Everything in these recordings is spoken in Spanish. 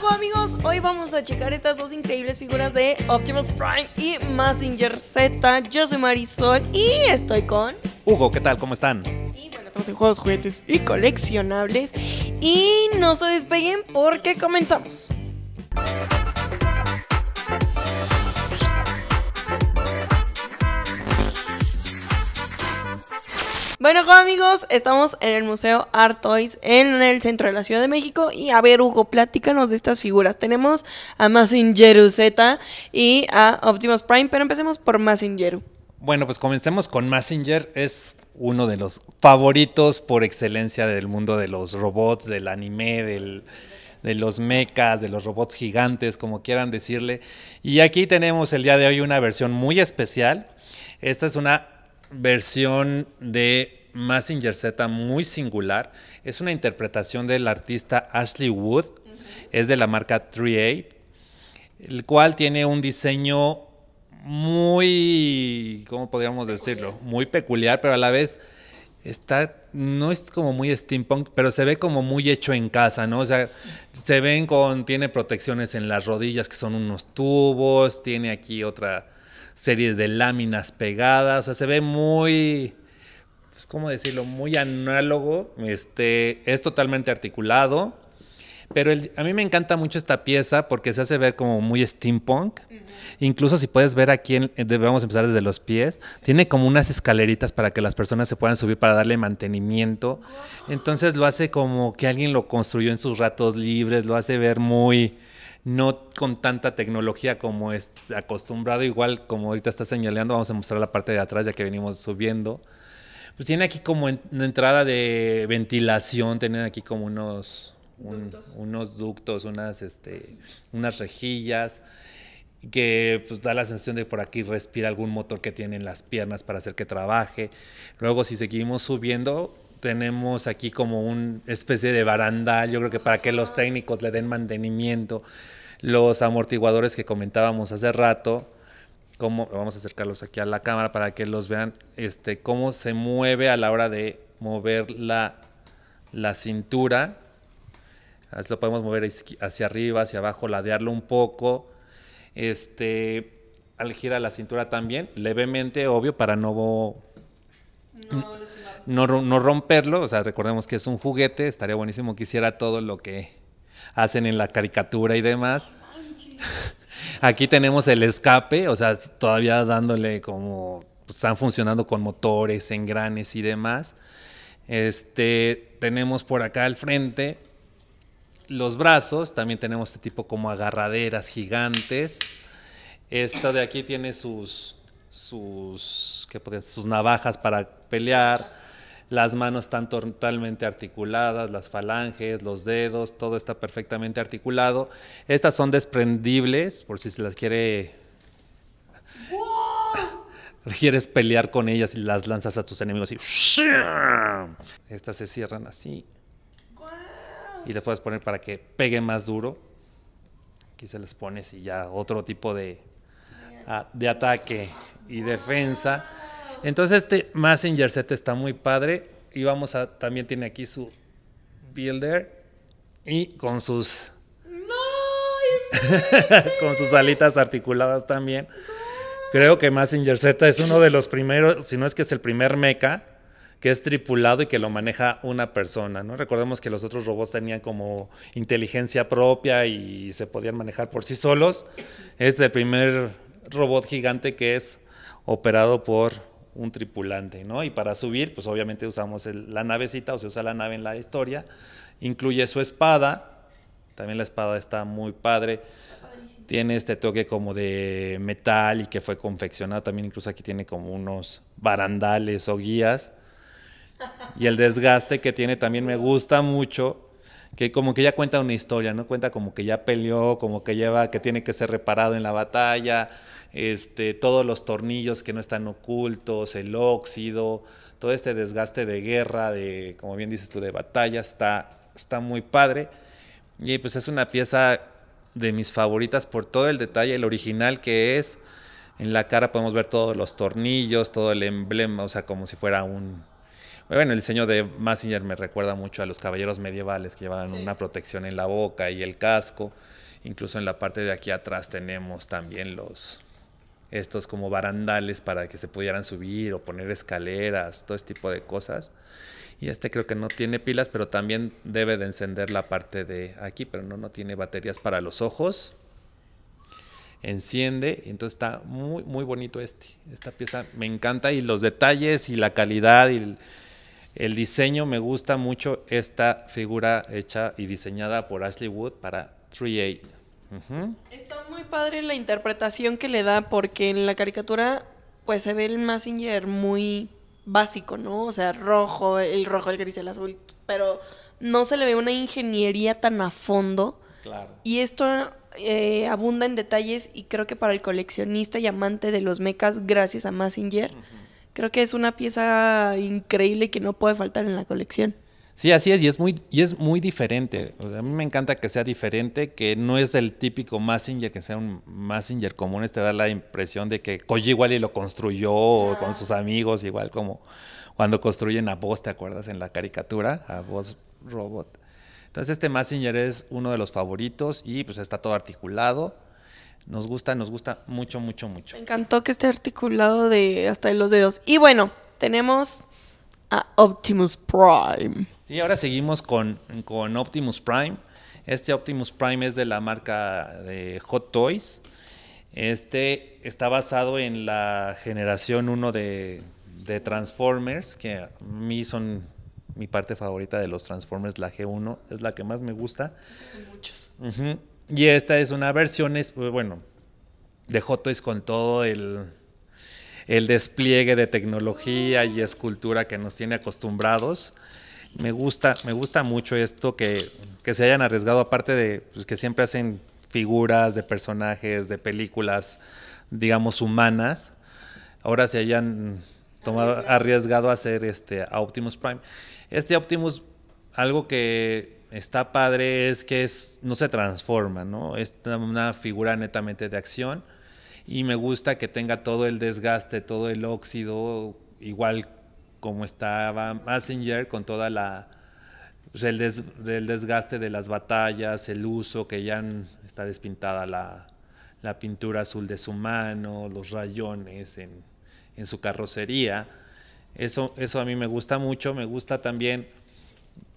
Hola amigos, hoy vamos a checar estas dos increíbles figuras de Optimus Prime y Massinger Z. Yo soy Marisol y estoy con... Hugo, ¿qué tal? ¿Cómo están? Y bueno, estamos en juegos, juguetes y coleccionables. Y no se despeguen porque comenzamos. Bueno, amigos, estamos en el Museo Art Toys en el centro de la Ciudad de México. Y a ver, Hugo, platícanos de estas figuras. Tenemos a Mazinger Z y a Optimus Prime, pero empecemos por Mazinger. Bueno, pues comencemos con Massinger. Es uno de los favoritos por excelencia del mundo de los robots, del anime, de los mechas, de los robots gigantes, como quieran decirle. Y aquí tenemos el día de hoy una versión muy especial. Esta es una versión de Massinger Z muy singular. Es una interpretación del artista Ashley Wood, es de la marca 3A, el cual tiene un diseño muy, ¿cómo podríamos decirlo? Muy peculiar, pero a la vez está, no es como muy steampunk, pero se ve como muy hecho en casa, ¿no? O sea, se ven con, tiene protecciones en las rodillas que son unos tubos, tiene aquí otra series de láminas pegadas, o sea, se ve muy, pues, ¿cómo decirlo? Muy análogo, este, es totalmente articulado, pero a mí me encanta mucho esta pieza porque se hace ver como muy steampunk. Incluso si puedes ver aquí, eh, debemos empezar desde los pies. Tiene como unas escaleritas para que las personas se puedan subir para darle mantenimiento. Entonces lo hace como que alguien lo construyó en sus ratos libres, lo hace ver muy no con tanta tecnología como es acostumbrado, igual como ahorita está señalando, vamos a mostrar la parte de atrás ya que venimos subiendo. Pues tiene aquí como una entrada de ventilación, tienen aquí como unos unos ductos, unas, este, unas rejillas que pues, da la sensación de por aquí respira algún motor que tiene en las piernas para hacer que trabaje. Luego si seguimos subiendo, tenemos aquí como una especie de barandal, yo creo que para que los técnicos le den mantenimiento, los amortiguadores que comentábamos hace rato, cómo, vamos a acercarlos aquí a la cámara para que los vean, este, cómo se mueve a la hora de mover la, la cintura lo podemos mover hacia arriba, hacia abajo, ladearlo un poco. Este, al girar la cintura también, levemente, obvio, para no no, romperlo. O sea, recordemos que es un juguete, estaría buenísimo que hiciera todo lo que hacen en la caricatura y demás. Aquí tenemos el escape, o sea, todavía dándole como pues, están funcionando con motores, engranes y demás. Este, tenemos por acá al frente los brazos, también tenemos este tipo como agarraderas gigantes. Esta de aquí tiene sus, sus, sus navajas para pelear. Las manos están totalmente articuladas, las falanges, los dedos, todo está perfectamente articulado. Estas son desprendibles, por si se las quiere. Quieres pelear con ellas y las lanzas a tus enemigos y. Estas se cierran así y le puedes poner para que pegue más duro. Aquí se les pone y ya otro tipo de, ah, de ataque y defensa. Entonces este Messenger Z está muy padre y vamos a, también tiene aquí su builder y con sus... No, con sus alitas articuladas también. Creo que Messenger Z es uno de los primeros, si no es que es el primer mecha que es tripulado y que lo maneja una persona, ¿no? Recordemos que los otros robots tenían como inteligencia propia y se podían manejar por sí solos. Es el primer robot gigante que es operado por un tripulante, ¿no? Y para subir, pues obviamente usamos la navecita o se usa la nave en la historia. Incluye su espada. También la espada está muy padre tiene este toque como de metal y que fue confeccionado. También incluso aquí tiene como unos barandales o guías y el desgaste que tiene también me gusta mucho que como que ya cuenta una historia, ¿no? Cuenta como que ya peleó, como que lleva, que tiene que ser reparado en la batalla, este, todos los tornillos que no están ocultos, el óxido, todo este desgaste de guerra, de, como bien dices tú, de batalla, está, está muy padre. Y pues es una pieza de mis favoritas por todo el detalle, el original que es. En la cara podemos ver todos los tornillos, todo el emblema, o sea, como si fuera un, bueno, el diseño de Massinger me recuerda mucho a los caballeros medievales que llevaban una protección en la boca y el casco. Incluso en la parte de aquí atrás tenemos también los estos como barandales para que se pudieran subir o poner escaleras, todo este tipo de cosas. Y este creo que no tiene pilas, pero también debe de encender la parte de aquí, pero no, no tiene baterías para los ojos. Enciende, entonces está muy, muy bonito este. Esta pieza me encanta y los detalles y la calidad y... El, el diseño me gusta mucho esta figura hecha y diseñada por Ashley Wood para 3A. Está muy padre la interpretación que le da porque en la caricatura pues se ve el Massinger muy básico, ¿no? O sea, rojo, el rojo, el gris, el azul, pero no se le ve una ingeniería tan a fondo. Claro. Y esto eh, abunda en detalles y creo que para el coleccionista y amante de los mechas, gracias a Massinger. Creo que es una pieza increíble que no puede faltar en la colección. Sí, así es, y es muy, y es muy diferente. a mí me encanta que sea diferente, que no es el típico Massinger, que sea un Massinger común, este da la impresión de que Koji igual lo construyó con sus amigos, igual como cuando construyen a Boss, ¿te acuerdas? En la caricatura, a Boss Robot. Entonces este Massinger es uno de los favoritos y pues está todo articulado nos gusta, nos gusta mucho, mucho, mucho. Me encantó que esté articulado de hasta de los dedos. Y bueno, tenemos a Optimus Prime. Sí, ahora seguimos con, Optimus Prime. Este Optimus Prime es de la marca de Hot Toys. Este está basado en la generación 1 de, de, Transformers, que a mí son mi parte favorita de los Transformers, la G1, es la que más me gusta. Muchos. Y esta es una versión, es, pues, bueno, de Jotois con todo el, despliegue de tecnología y escultura que nos tiene acostumbrados. Me gusta, me gusta mucho esto que, que se hayan arriesgado, aparte de pues, que siempre hacen figuras de personajes, de películas, digamos, humanas. Ahora se hayan tomado, arriesgado a hacer este, a Optimus Prime. Este Optimus, algo que está padre es que es, no se transforma, ¿no? Es una figura netamente de acción y me gusta que tenga todo el desgaste, todo el óxido, igual como estaba Messenger, con toda la pues, el, desgaste de las batallas, el uso que ya está despintada la, pintura azul de su mano, los rayones en, su carrocería. Eso, eso a mí me gusta mucho, me gusta también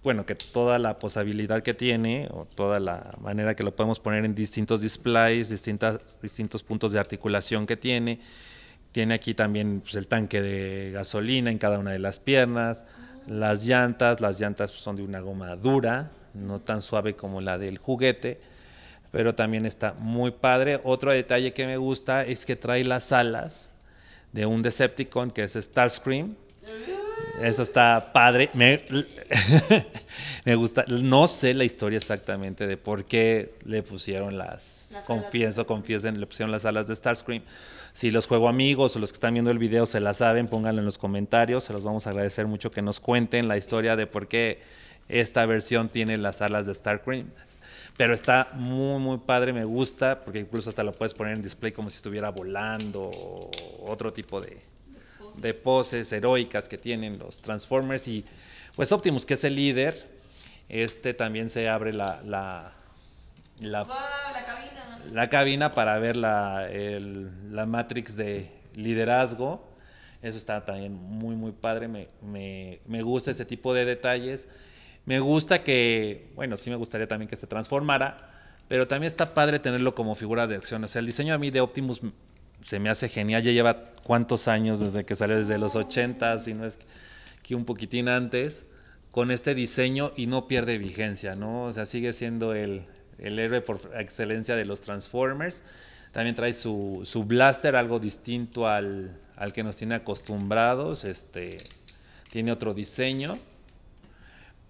bueno, que toda la posibilidad que tiene o toda la manera que lo podemos poner en distintos displays, distintas, distintos puntos de articulación que tiene. Tiene aquí también pues, el tanque de gasolina en cada una de las piernas, las llantas, las llantas pues, son de una goma dura, no tan suave como la del juguete, pero también está muy padre. Otro detalle que me gusta es que trae las alas de un Decepticon que es Starscream. Eso está padre. Me, me, gusta. No sé la historia exactamente de por qué le pusieron las. confieso, confiesen, le pusieron las alas de Starscream. Si los juego amigos o los que están viendo el video se la saben, pónganlo en los comentarios. Se los vamos a agradecer mucho que nos cuenten la historia de por qué esta versión tiene las alas de Starscream. Pero está muy, muy padre, me gusta, porque incluso hasta lo puedes poner en display como si estuviera volando o otro tipo de, de poses heroicas que tienen los Transformers y pues Optimus, que es el líder, este también se abre la... la, cabina. para ver la, Matrix de liderazgo. Eso está también muy, muy padre. Me, me, gusta ese tipo de detalles. Me gusta que, bueno, sí me gustaría también que se transformara, pero también está padre tenerlo como figura de acción. O sea, el diseño a mí de Optimus se me hace genial. Ya lleva cuántos años desde que salió, desde los 80, si no es que, un poquitín antes, con este diseño y no pierde vigencia, ¿no? O sea, sigue siendo el, héroe por excelencia de los Transformers. También trae su, blaster, algo distinto al, al, que nos tiene acostumbrados. Este, tiene otro diseño.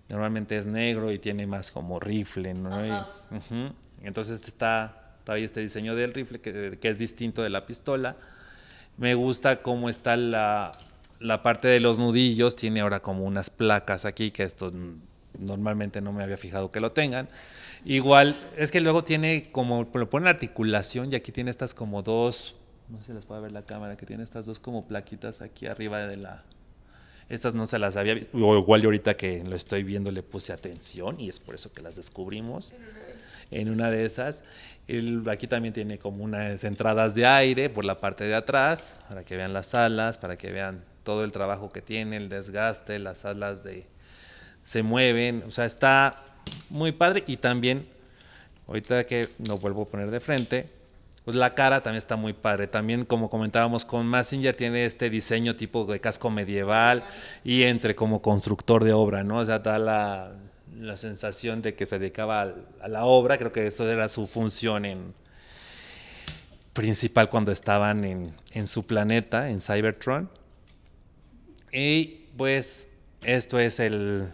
Normalmente es negro y tiene más como rifle, ¿no? Entonces este está, ahí este diseño del rifle que, es distinto de la pistola. Me gusta cómo está la, la, parte de los nudillos, tiene ahora como unas placas aquí que esto normalmente no me había fijado que lo tengan. Igual, es que luego tiene como, lo pone articulación y aquí tiene estas como dos, no sé si las puede ver la cámara, que tiene estas dos como plaquitas aquí arriba de la... Estas no se las había visto, igual yo ahorita que lo estoy viendo le puse atención y es por eso que las descubrimos en una de esas. aquí también tiene como unas entradas de aire por la parte de atrás, para que vean las alas, para que vean todo el trabajo que tiene, el desgaste, las alas de, se mueven, o sea, está muy padre y también, ahorita que lo vuelvo a poner de frente, pues la cara también está muy padre. También, como comentábamos con Massinger, tiene este diseño tipo de casco medieval y entre como constructor de obra, ¿no? O sea, da la la sensación de que se dedicaba a, la obra, creo que eso era su función en, principal cuando estaban en, su planeta, en Cybertron. Y pues esto es el,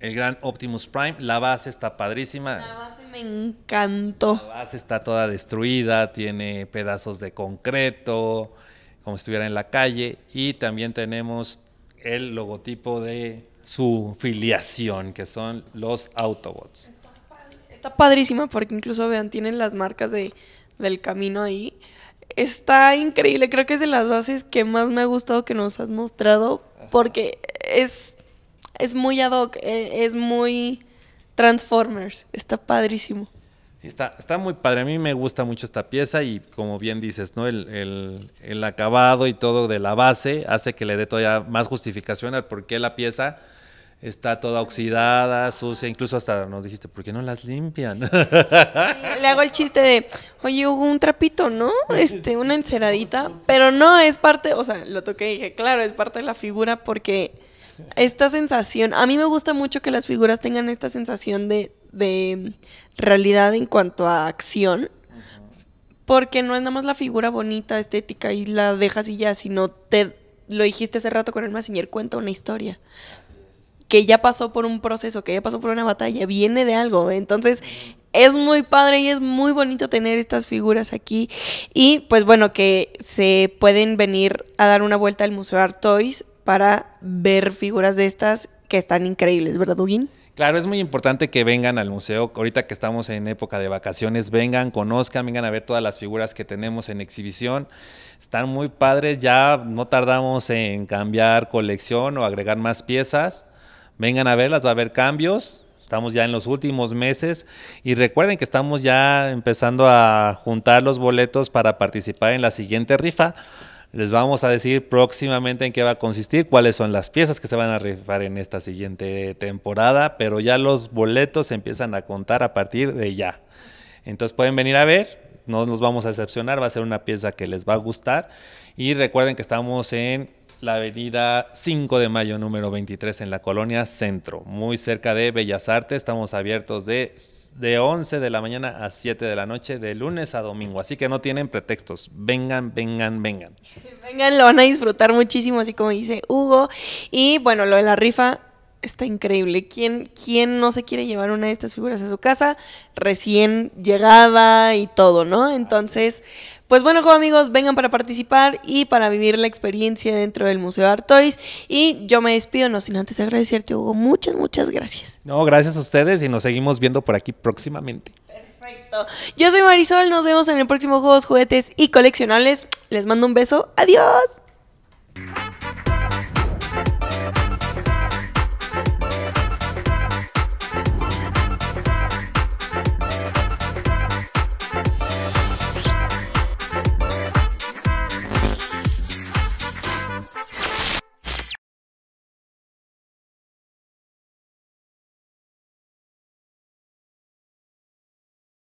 el gran Optimus Prime. La base está padrísima. La base me encantó. La base está toda destruida, tiene pedazos de concreto, como si estuviera en la calle. Y también tenemos el logotipo de su filiación, que son los Autobots. Está, padrísima porque incluso vean, tienen las marcas de, del camino ahí. Está increíble, creo que es de las bases que más me ha gustado que nos has mostrado porque es, es muy ad hoc, e, es muy Transformers, está padrísimo está, muy padre. A mí me gusta mucho esta pieza y como bien dices, ¿no? El, acabado y todo de la base hace que le dé todavía más justificación al por qué la pieza está toda oxidada, sucia, incluso hasta nos dijiste, ¿por qué no las limpian? Le hago el chiste de, oye, hubo un trapito, ¿no? Este, una enceradita, pero no, es parte, o sea, lo toqué y dije, claro, es parte de la figura porque esta sensación, a mí me gusta mucho que las figuras tengan esta sensación de de realidad en cuanto a acción. Porque no es nada más la figura bonita, estética y la dejas y ya, sino te lo dijiste hace rato con el Massinger, cuenta una historia que ya pasó por un proceso, que ya pasó por una batalla, viene de algo. Entonces, es muy padre y es muy bonito tener estas figuras aquí. Y pues bueno, que se pueden venir a dar una vuelta al Museo Art Toys para ver figuras de estas que están increíbles, ¿verdad, Dugin? Claro, es muy importante que vengan al museo. Ahorita que estamos en época de vacaciones, vengan, conozcan, vengan a ver todas las figuras que tenemos en exhibición. Están muy padres, ya no tardamos en cambiar colección o agregar más piezas. Vengan a verlas, va a haber cambios. Estamos ya en los últimos meses y recuerden que estamos ya empezando a juntar los boletos para participar en la siguiente rifa. Les vamos a decir próximamente en qué va a consistir, cuáles son las piezas que se van a rifar en esta siguiente temporada, pero ya los boletos se empiezan a contar a partir de ya. Entonces pueden venir a ver, no nos vamos a decepcionar, va a ser una pieza que les va a gustar. Y recuerden que estamos en la avenida 5 de mayo número 23 en la colonia Centro, muy cerca de Bellas Artes. Estamos abiertos de, de 11 de la mañana a 7 de la noche, de lunes a domingo. Así que no tienen pretextos. Vengan, vengan, vengan. Vengan, lo van a disfrutar muchísimo, así como dice Hugo. Y bueno, lo de la rifa está increíble. ¿Quién, ¿Quién, no se quiere llevar una de estas figuras a su casa? Recién llegada y todo, ¿no? Entonces, pues bueno, amigos, vengan para participar y para vivir la experiencia dentro del Museo de Artois. Y yo me despido, no sin antes agradecerte, Hugo. Muchas, muchas gracias. No, gracias a ustedes y nos seguimos viendo por aquí próximamente. Perfecto. Yo soy Marisol, nos vemos en el próximo Juegos, Juguetes y Coleccionables. Les mando un beso. Adiós.